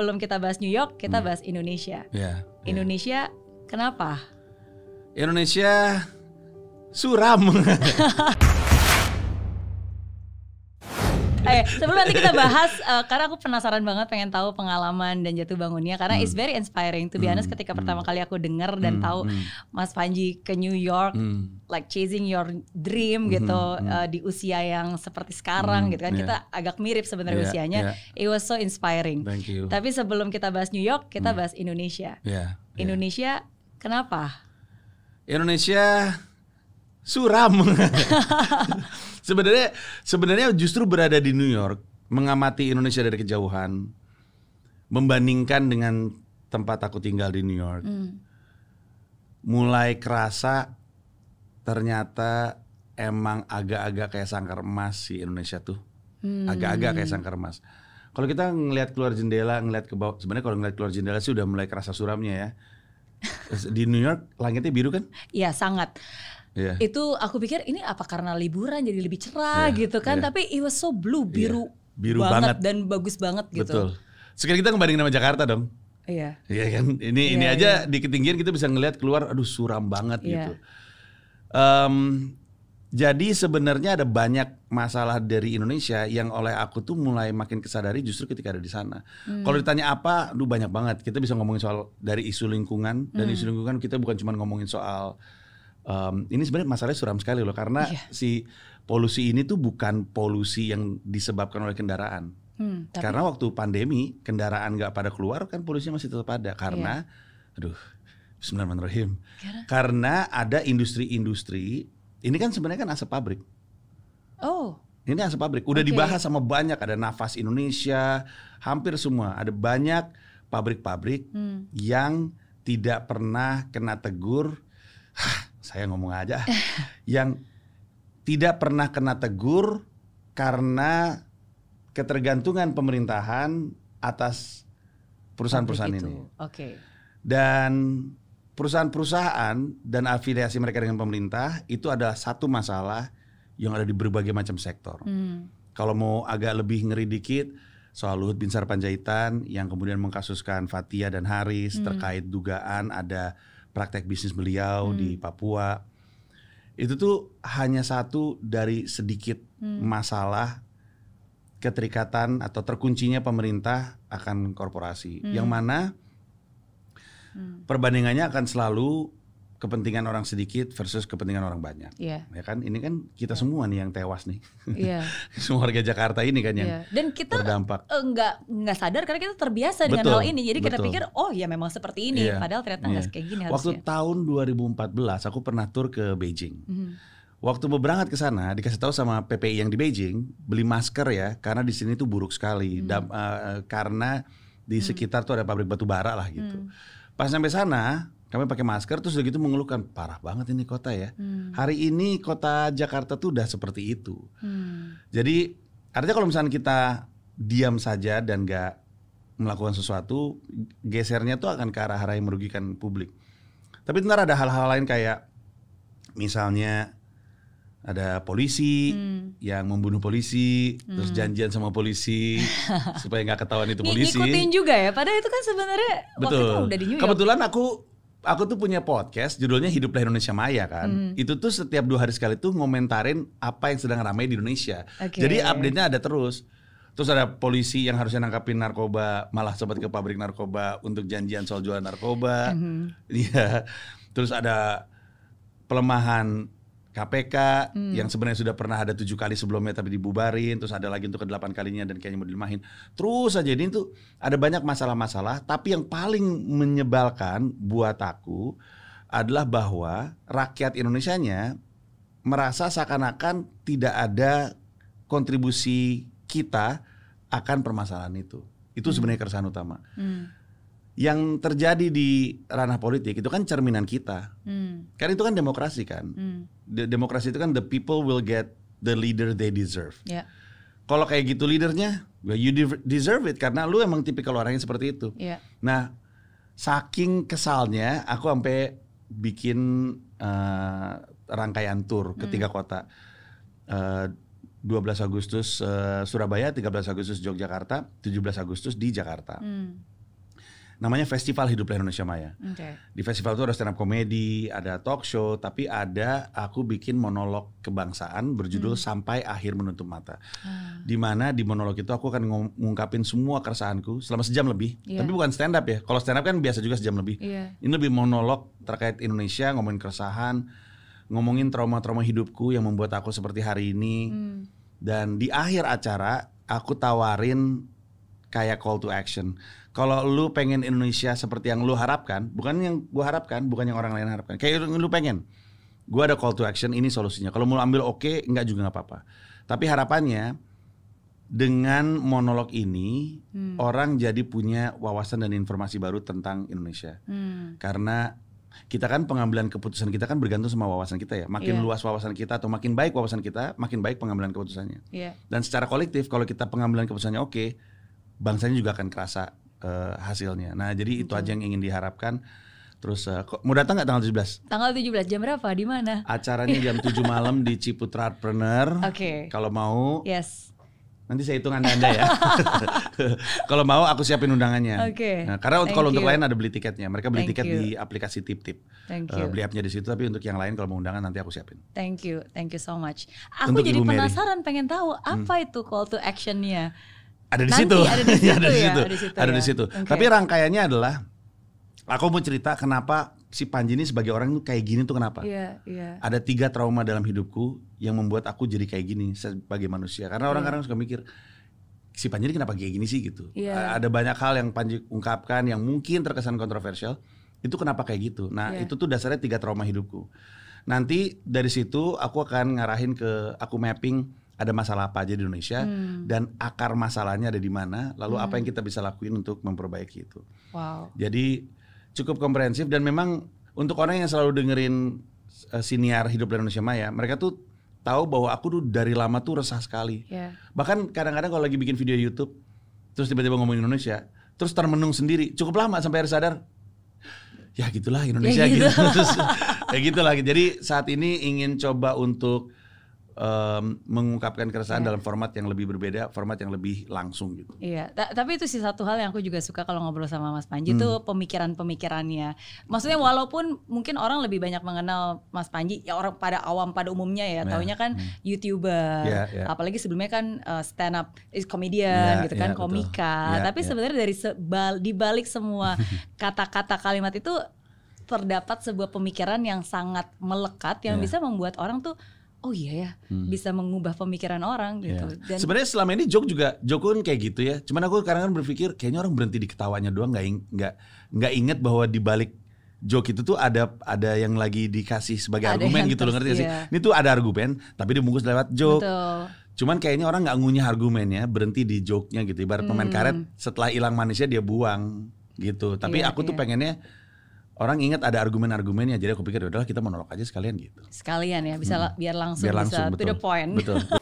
Belum kita bahas New York, kita hmm. bahas Indonesia. Yeah, yeah. Indonesia kenapa? Indonesia suram. okay, sebelum nanti kita bahas uh, karena aku penasaran banget pengen tahu pengalaman dan jatuh bangunnya karena hmm. it's very inspiring to be hmm. ketika hmm. pertama kali aku dengar dan hmm. tahu hmm. Mas Panji ke New York hmm. like chasing your dream hmm. gitu hmm. Uh, di usia yang seperti sekarang hmm. gitu kan yeah. kita agak mirip sebenarnya yeah. usianya yeah. it was so inspiring. Thank you. Tapi sebelum kita bahas New York kita hmm. bahas Indonesia. Yeah. Yeah. Indonesia kenapa? Indonesia suram. sebenarnya sebenarnya justru berada di New York mengamati Indonesia dari kejauhan membandingkan dengan tempat aku tinggal di New York mm. mulai kerasa ternyata emang agak-agak kayak sangkar emas si Indonesia tuh agak hmm. agak-agak kayak sangkar emas kalau kita ngelihat keluar jendela ngelihat ke bawah sebenarnya kalau ngelihat keluar jendela sih udah mulai kerasa suramnya ya di New York langitnya biru kan? Iya sangat yeah. itu aku pikir ini apa karena liburan jadi lebih cerah yeah, gitu kan yeah. tapi it was so blue iya. biru yeah. biru banget, banget dan bagus banget gitu betul sekarang kita ngebandingin sama Jakarta dong iya yeah. iya yeah, kan ini yeah, ini iya, aja yeah. di ketinggian kita bisa ngelihat keluar aduh suram banget yeah. gitu um, jadi sebenarnya ada banyak masalah dari Indonesia yang oleh aku tuh mulai makin kesadari justru ketika ada di sana. Hmm. Kalau ditanya apa, lu banyak banget. Kita bisa ngomongin soal dari isu lingkungan dan hmm. isu lingkungan kita bukan cuma ngomongin soal um, ini sebenarnya masalahnya suram sekali loh karena yeah. si polusi ini tuh bukan polusi yang disebabkan oleh kendaraan. Hmm, tapi... Karena waktu pandemi kendaraan nggak pada keluar kan polusinya masih tetap ada karena yeah. aduh Bismillahirrahmanirrahim. Karena, karena ada industri-industri ini kan sebenarnya kan asap pabrik. Oh. Ini asap pabrik. Udah okay. dibahas sama banyak ada Nafas Indonesia, hampir semua ada banyak pabrik-pabrik hmm. yang tidak pernah kena tegur saya ngomong aja yang tidak pernah kena tegur karena ketergantungan pemerintahan atas perusahaan-perusahaan ini. Oke. Okay. Dan perusahaan-perusahaan dan afiliasi mereka dengan pemerintah itu adalah satu masalah yang ada di berbagai macam sektor. Hmm. Kalau mau agak lebih ngeri dikit soal Luhut Binsar Panjaitan yang kemudian mengkasuskan Fatia dan Haris hmm. terkait dugaan ada praktek bisnis beliau hmm. di Papua. Itu tuh hanya satu dari sedikit hmm. masalah keterikatan atau terkuncinya pemerintah akan korporasi. Hmm. Yang mana hmm. perbandingannya akan selalu kepentingan orang sedikit versus kepentingan orang banyak. Yeah. Ya kan ini kan kita yeah. semua nih yang tewas nih. Yeah. semua warga Jakarta ini kan yang yeah. Dan kita terdampak. enggak eh, enggak sadar karena kita terbiasa betul, dengan hal ini. Jadi betul. kita pikir oh ya memang seperti ini yeah. padahal ternyata yeah. kayak gini Waktu harusnya. tahun 2014 aku pernah tur ke Beijing. Mm -hmm. Waktu berangkat ke sana dikasih tahu sama PPI yang di Beijing beli masker ya karena di sini tuh buruk sekali mm. Dam, uh, karena di mhm. sekitar mm. tuh ada pabrik batu bara lah gitu. Mm. Pas sampai sana kami pakai masker terus udah gitu mengeluhkan parah banget ini kota ya. Hmm. Hari ini kota Jakarta tuh udah seperti itu. Hmm. Jadi artinya kalau misalnya kita diam saja dan gak melakukan sesuatu, gesernya tuh akan ke arah-arah yang merugikan publik. Tapi ntar ada hal-hal lain kayak misalnya ada polisi hmm. yang membunuh polisi hmm. terus janjian sama polisi supaya nggak ketahuan itu polisi ngikutin juga ya padahal itu kan sebenarnya betul waktu itu udah di New York. kebetulan aku aku tuh punya podcast judulnya Hiduplah Indonesia Maya kan. Hmm. Itu tuh setiap dua hari sekali tuh ngomentarin apa yang sedang ramai di Indonesia. Okay. Jadi update-nya ada terus. Terus ada polisi yang harusnya nangkapin narkoba malah sempat ke pabrik narkoba untuk janjian soal jualan narkoba. Mm-hmm. Iya. -hmm. Terus ada pelemahan KPK hmm. yang sebenarnya sudah pernah ada tujuh kali sebelumnya tapi dibubarin terus ada lagi untuk ke delapan kalinya dan kayaknya mau dilemahin terus aja ini tuh ada banyak masalah-masalah tapi yang paling menyebalkan buat aku adalah bahwa rakyat Indonesia nya merasa seakan-akan tidak ada kontribusi kita akan permasalahan itu itu hmm. sebenarnya keresahan utama hmm yang terjadi di ranah politik itu kan cerminan kita. Hmm. Karena itu kan demokrasi kan. Hmm. demokrasi itu kan the people will get the leader they deserve. Yeah. Kalau kayak gitu leadernya, well ya you deserve it karena lu emang tipikal orangnya seperti itu. Yeah. Nah, saking kesalnya aku sampai bikin uh, rangkaian tour ke tiga hmm. kota. Uh, eh, 12 Agustus uh, Surabaya, 13 Agustus Yogyakarta, 17 Agustus di Jakarta. Hmm namanya Festival Hidup Hiduplah Indonesia Maya. Okay. Di festival itu ada stand up komedi, ada talk show, tapi ada aku bikin monolog kebangsaan berjudul hmm. Sampai Akhir Menutup Mata. Hmm. Di mana di monolog itu aku akan ngungkapin semua keresahanku selama sejam lebih. Yeah. Tapi bukan stand up ya. Kalau stand up kan biasa juga sejam lebih. Yeah. Ini lebih monolog terkait Indonesia, ngomongin keresahan, ngomongin trauma-trauma hidupku yang membuat aku seperti hari ini. Hmm. Dan di akhir acara aku tawarin kayak call to action kalau lu pengen Indonesia seperti yang lu harapkan, bukan yang gua harapkan, bukan yang orang lain harapkan. Kayak yang lu pengen. Gua ada call to action, ini solusinya. Kalau mau ambil oke, okay, enggak juga nggak apa-apa. Tapi harapannya dengan monolog ini hmm. orang jadi punya wawasan dan informasi baru tentang Indonesia. Hmm. Karena kita kan pengambilan keputusan kita kan bergantung sama wawasan kita ya. Makin yeah. luas wawasan kita atau makin baik wawasan kita, makin baik pengambilan keputusannya. Yeah. Dan secara kolektif kalau kita pengambilan keputusannya oke, okay, bangsanya juga akan kerasa uh, hasilnya. Nah, jadi itu okay. aja yang ingin diharapkan. Terus uh, mau datang nggak tanggal 17? Tanggal 17 jam berapa? Di mana? Acaranya jam 7 malam di Ciputra Entrepreneur. Oke. Okay. Kalau mau. Yes. Nanti saya hitung anda-anda ya. kalau mau aku siapin undangannya. Oke. Okay. Nah, karena kalau untuk lain ada beli tiketnya. Mereka beli Thank tiket you. di aplikasi Tip-Tip. Thank eh, you. beli appnya di situ. Tapi untuk yang lain kalau mau undangan nanti aku siapin. Thank you. Thank you so much. Aku untuk jadi penasaran Mary. pengen tahu apa hmm. itu call to actionnya ada di ya, situ. Ada di situ, ada di ya. situ. Tapi rangkaiannya adalah aku mau cerita kenapa si Panji ini sebagai orang tuh kayak gini tuh kenapa? Iya, iya. Ada tiga trauma dalam hidupku yang membuat aku jadi kayak gini sebagai manusia. Karena orang yeah. suka mikir si Panji ini kenapa kayak gini sih gitu. Yeah. Ada banyak hal yang Panji ungkapkan yang mungkin terkesan kontroversial. Itu kenapa kayak gitu? Nah, yeah. itu tuh dasarnya tiga trauma hidupku. Nanti dari situ aku akan ngarahin ke aku mapping ada masalah apa aja di Indonesia hmm. dan akar masalahnya ada di mana, lalu hmm. apa yang hmm. kita bisa lakuin untuk memperbaiki itu. Wow. Jadi cukup komprehensif dan memang untuk orang yang selalu dengerin uh, siniar hidup di Indonesia Maya, mereka tuh tahu bahwa aku tuh dari lama tuh resah sekali. Yeah. Bahkan kadang-kadang kalau lagi bikin video YouTube terus tiba-tiba ngomongin Indonesia, terus termenung sendiri cukup lama sampai harus sadar ya gitulah Indonesia ya gitu, gitu. ya gitulah jadi saat ini ingin coba untuk um, mengungkapkan keresahan yeah. dalam format yang lebih berbeda, format yang lebih langsung gitu. Iya, yeah. tapi itu sih satu hal yang aku juga suka kalau ngobrol sama Mas Panji hmm. pemikiran-pemikirannya. Maksudnya walaupun mungkin orang lebih banyak mengenal Mas Panji ya orang pada awam pada umumnya ya, yeah. taunya kan hmm. YouTuber. Yeah, yeah. Apalagi sebelumnya kan uh, eh, stand up is eh, comedian yeah, gitu kan, yeah, ya, komika. Yeah, tapi yeah. sebenarnya dari sebal di balik semua kata-kata kalimat itu terdapat sebuah pemikiran yang sangat melekat yang yeah. bisa membuat orang tuh oh iya ya hmm. bisa mengubah pemikiran orang iya. gitu. Yeah. Dan sebenarnya selama ini joke juga joke kan kayak gitu ya. Cuman aku kadang kan berpikir kayaknya orang berhenti di ketawanya doang nggak nggak nggak inget bahwa di balik joke itu tuh ada ada yang lagi dikasih sebagai ada argumen gitu loh ngerti yeah. sih? Iya. Ini tuh ada argumen tapi dibungkus lewat joke. Cuman kayaknya orang nggak ngunyah argumennya, berhenti di joke-nya gitu. Ibarat hmm. pemain karet setelah hilang manisnya dia buang gitu. Tapi yeah, aku yeah. tuh iya. pengennya orang ingat ada argumen-argumennya jadi aku pikir udahlah kita menolak aja sekalian gitu sekalian ya bisa hmm. biar langsung biar langsung bisa betul. to the point betul